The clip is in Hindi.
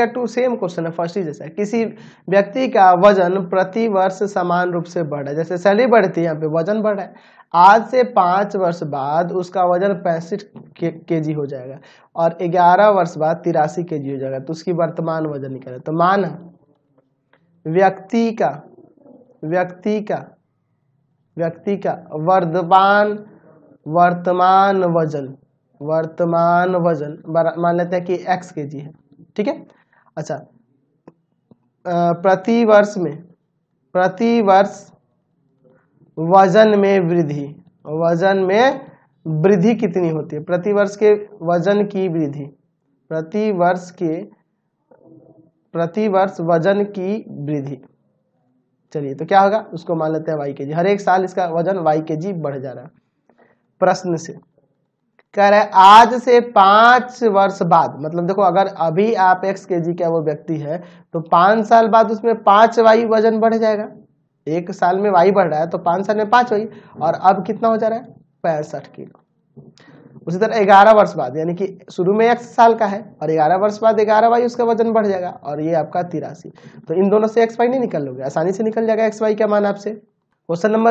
का टू सेम क्वेश्चन है फर्स्ट ही जैसा किसी व्यक्ति का वजन प्रति वर्ष समान रूप से बढ़ा जैसे सैलरी बढ़ती है यहाँ पे वजन बढ़ा है आज से पाँच वर्ष बाद उसका वजन पैंसठ के जी हो जाएगा और ग्यारह वर्ष बाद तिरासी के जी हो जाएगा तो उसकी वर्तमान वजन निकले तो मान व्यक्ति का व्यक्ति का व्यक्ति का वर्धमान वर्तमान वजन वर्तमान वजन मान लेते हैं कि एक्स के जी है ठीक है अच्छा प्रति वर्ष में प्रति वर्ष वजन में वृद्धि वजन में वृद्धि कितनी होती है प्रति वर्ष के वजन की वृद्धि प्रति वर्ष के प्रति वर्ष वजन की वृद्धि चलिए तो क्या होगा उसको मान लेते हैं वाई के जी हर एक साल इसका वजन वाई के जी बढ़ जा रहा है प्रश्न से कह रहे आज से पांच वर्ष बाद मतलब देखो अगर अभी आप एक्स के जी का वो व्यक्ति है तो पांच साल बाद उसमें पांच वायु वजन बढ़ जाएगा एक साल में वायु बढ़ रहा है तो पांच साल में पांच वायु और अब कितना हो जा रहा है पैंसठ किलो उसी तरह ग्यारह वर्ष बाद यानी कि शुरू में एक्स साल का है और ग्यारह वर्ष बाद ग्यारह वाई उसका वजन बढ़ जाएगा और ये आपका तिरासी तो इन दोनों से एक्स वाई नहीं निकल लोगे आसानी से निकल जाएगा एक्स वाई का मान आपसे क्वेश्चन नंबर